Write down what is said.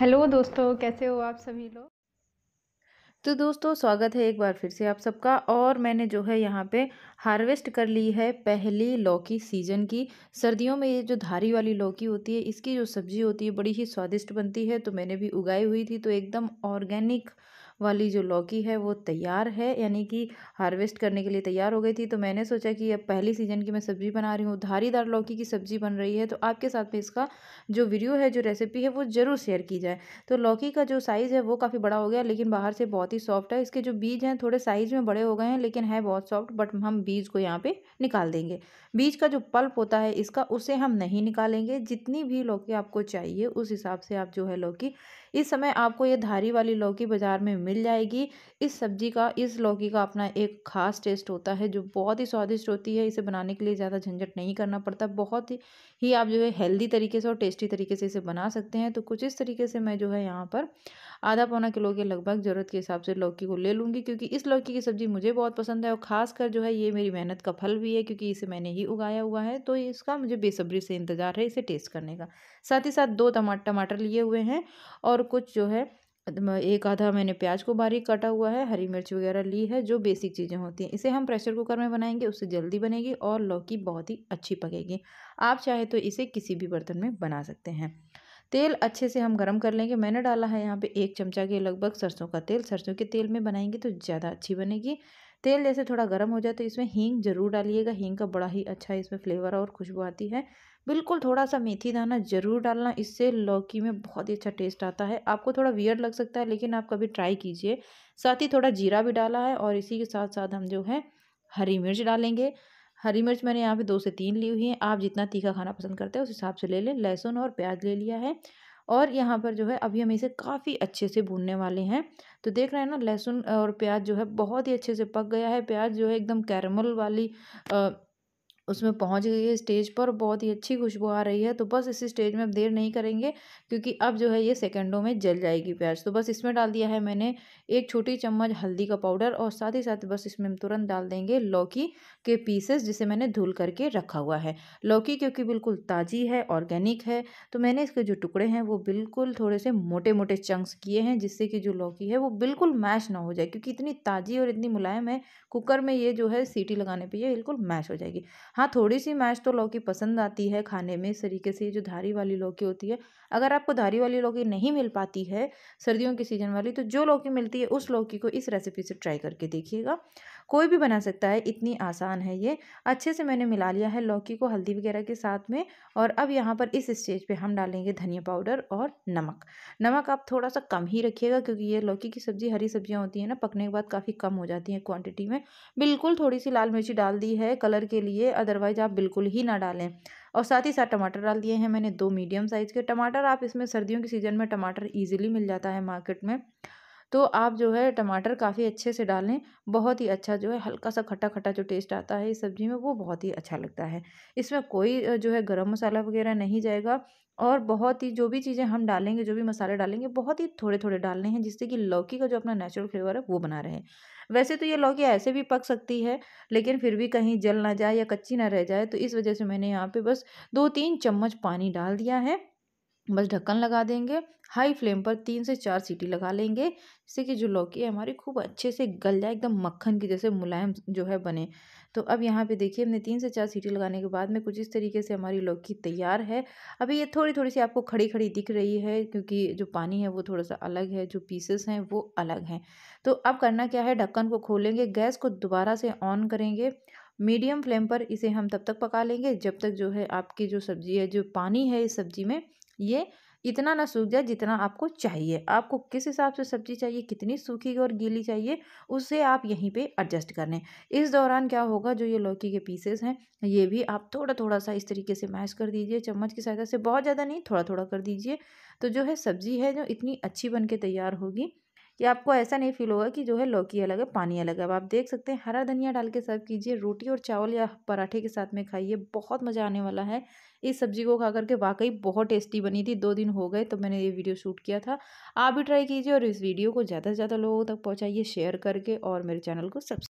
hello दोस्तों कैसे हो आप सभी लोग तो दोस्तों स्वागत है एक बार फिर से आप सबका और मैंने जो है यहाँ पे हार्वेस्ट कर ली है पहली लौकी सीजन की सर्दियों में ये जो धारी वाली लौकी होती है इसकी जो सब्ज़ी होती है बड़ी ही स्वादिष्ट बनती है तो मैंने भी उगाई हुई थी तो एकदम ऑर्गेनिक वाली जो लौकी है वो तैयार है यानी कि हार्वेस्ट करने के लिए तैयार हो गई थी तो मैंने सोचा कि अब पहली सीजन की मैं सब्ज़ी बना रही हूँ धारीदार लौकी की सब्ज़ी बन रही है तो आपके साथ में इसका जो वीडियो है जो रेसिपी है वो ज़रूर शेयर की जाए तो लौकी का जो साइज़ है वो काफ़ी बड़ा हो गया लेकिन बाहर से बहुत ही सॉफ्ट है इसके जो बीज हैं थोड़े साइज़ में बड़े हो गए हैं लेकिन है बहुत सॉफ्ट बट हम बीज को यहाँ पर निकाल देंगे बीज का जो पल्प होता है इसका उसे हम नहीं निकालेंगे जितनी भी लौकी आपको चाहिए उस हिसाब से आप जो है लौकी इस समय आपको ये धारी वाली लौकी बाज़ार में मिल जाएगी इस सब्जी का इस लौकी का अपना एक ख़ास टेस्ट होता है जो बहुत ही स्वादिष्ट होती है इसे बनाने के लिए ज़्यादा झंझट नहीं करना पड़ता बहुत ही आप जो है हेल्दी तरीके से और टेस्टी तरीके से इसे बना सकते हैं तो कुछ इस तरीके से मैं जो है यहाँ पर आधा पौना किलो के लगभग ज़रूरत के हिसाब से लौकी को ले लूँगी क्योंकि इस लौकी की सब्ज़ी मुझे बहुत पसंद है और ख़ास कर जो है ये मेरी मेहनत का फल भी है क्योंकि इसे मैंने ही उगाया हुआ है तो इसका मुझे बेसब्री से इंतज़ार है इसे टेस्ट करने का साथ ही साथ दो टमाटर लिए हुए हैं और कुछ जो है एक आधा मैंने प्याज को बारीक काटा हुआ है हरी मिर्च वगैरह ली है जो बेसिक चीज़ें होती हैं इसे हम प्रेशर कुकर में बनाएंगे उससे जल्दी बनेगी और लौकी बहुत ही अच्छी पकेगी आप चाहे तो इसे किसी भी बर्तन में बना सकते हैं तेल अच्छे से हम गरम कर लेंगे मैंने डाला है यहाँ पे एक चमचा के लगभग सरसों का तेल सरसों के तेल में बनाएंगे तो ज़्यादा अच्छी बनेगी तेल जैसे थोड़ा गर्म हो जाए तो इसमें हींग ज़रूर डालिएगा हींग का बड़ा ही अच्छा इसमें फ्लेवर और खुशबू आती है बिल्कुल थोड़ा सा मेथी दाना ज़रूर डालना इससे लौकी में बहुत ही अच्छा टेस्ट आता है आपको थोड़ा वियर लग सकता है लेकिन आप कभी ट्राई कीजिए साथ ही थोड़ा जीरा भी डाला है और इसी के साथ साथ हम जो है हरी मिर्च डालेंगे हरी मिर्च मैंने यहाँ पे दो से तीन ली हुई है आप जितना तीखा खाना पसंद करते हैं उस हिसाब से ले लें लहसुन और प्याज ले लिया है और यहाँ पर जो है अभी हम इसे काफ़ी अच्छे से भूनने वाले हैं तो देख रहे हैं ना लहसुन और प्याज जो है बहुत ही अच्छे से पक गया है प्याज जो है एकदम कैरमल वाली उसमें पहुंच गई है स्टेज पर बहुत ही अच्छी खुशबू आ रही है तो बस इस स्टेज में अब देर नहीं करेंगे क्योंकि अब जो है ये सेकेंडों में जल जाएगी प्याज तो बस इसमें डाल दिया है मैंने एक छोटी चम्मच हल्दी का पाउडर और साथ ही साथ बस इसमें हम तुरंत डाल देंगे लौकी के पीसेस जिसे मैंने धुल करके रखा हुआ है लौकी क्योंकि बिल्कुल ताज़ी है ऑर्गेनिक है तो मैंने इसके जो टुकड़े हैं वो बिल्कुल थोड़े से मोटे मोटे चंक्स किए हैं जिससे कि जो लौकी है वो बिल्कुल मैश ना हो जाए क्योंकि इतनी ताज़ी और इतनी मुलायम है कुकर में ये जो है सीटी लगाने पर ये बिल्कुल मैश हो जाएगी हाँ थोड़ी सी मैच तो लौकी पसंद आती है खाने में इस तरीके से जो धारी वाली लौकी होती है अगर आपको धारी वाली लौकी नहीं मिल पाती है सर्दियों के सीजन वाली तो जो लौकी मिलती है उस लौकी को इस रेसिपी से ट्राई करके देखिएगा कोई भी बना सकता है इतनी आसान है ये अच्छे से मैंने मिला लिया है लौकी को हल्दी वगैरह के साथ में और अब यहाँ पर इस स्टेज पे हम डालेंगे धनिया पाउडर और नमक नमक आप थोड़ा सा कम ही रखिएगा क्योंकि ये लौकी की सब्ज़ी हरी सब्जियाँ होती हैं ना पकने के बाद काफ़ी कम हो जाती हैं क्वान्टिटी में बिल्कुल थोड़ी सी लाल मिर्ची डाल दी है कलर के लिए अदरवाइज़ आप बिल्कुल ही ना डालें और साथ ही साथ टमाटर डाल दिए हैं मैंने दो मीडियम साइज़ के टमाटर आप इसमें सर्दियों के सीज़न में टमाटर ईजिली मिल जाता है मार्केट में तो आप जो है टमाटर काफ़ी अच्छे से डालें बहुत ही अच्छा जो है हल्का सा खट्टा खट्टा जो टेस्ट आता है इस सब्ज़ी में वो बहुत ही अच्छा लगता है इसमें कोई जो है गर्म मसाला वगैरह नहीं जाएगा और बहुत ही जो भी चीज़ें हम डालेंगे जो भी मसाले डालेंगे बहुत ही थोड़े थोड़े डालने हैं जिससे कि लौकी का जो अपना नेचुरल फ्लेवर है वो बना रहे वैसे तो ये लौकी ऐसे भी पक सकती है लेकिन फिर भी कहीं जल ना जाए या कच्ची ना रह जाए तो इस वजह से मैंने यहाँ पे बस दो तीन चम्मच पानी डाल दिया है बस ढक्कन लगा देंगे हाई फ्लेम पर तीन से चार सीटी लगा लेंगे जिससे कि जो लौकी है हमारी खूब अच्छे से गल जाए एकदम मक्खन की जैसे मुलायम जो है बने तो अब यहाँ पे देखिए हमने तीन से चार सीटी लगाने के बाद में कुछ इस तरीके से हमारी लौकी तैयार है अभी ये थोड़ी थोड़ी सी आपको खड़ी खड़ी दिख रही है क्योंकि जो पानी है वो थोड़ा सा अलग है जो पीसेस हैं वो अलग हैं तो अब करना क्या है ढक्कन को खोलेंगे गैस को दोबारा से ऑन करेंगे मीडियम फ्लेम पर इसे हम तब तक पका लेंगे जब तक जो है आपकी जो सब्ज़ी है जो पानी है इस सब्ज़ी में ये इतना ना सूख जाए जितना आपको चाहिए आपको किस हिसाब से सब्जी चाहिए कितनी सूखी और गीली चाहिए उसे आप यहीं पे एडजस्ट कर लें इस दौरान क्या होगा जो ये लौकी के पीसेस हैं ये भी आप थोड़ा थोड़ा सा इस तरीके से मैश कर दीजिए चम्मच की सहायता से बहुत ज़्यादा नहीं थोड़ा थोड़ा कर दीजिए तो जो है सब्ज़ी है जो इतनी अच्छी बन के तैयार होगी कि आपको ऐसा नहीं फील होगा कि जो है लौकी अलग है पानी अलग है अब आप देख सकते हैं हरा धनिया डाल के सर्व कीजिए रोटी और चावल या पराठे के साथ में खाइए बहुत मज़ा आने वाला है इस सब्जी को खा करके वाकई बहुत टेस्टी बनी थी दो दिन हो गए तो मैंने ये वीडियो शूट किया था आप भी ट्राई कीजिए और इस वीडियो को ज़्यादा से ज़्यादा लोगों तक पहुँचाइए शेयर करके और मेरे चैनल को सब्सक्राइब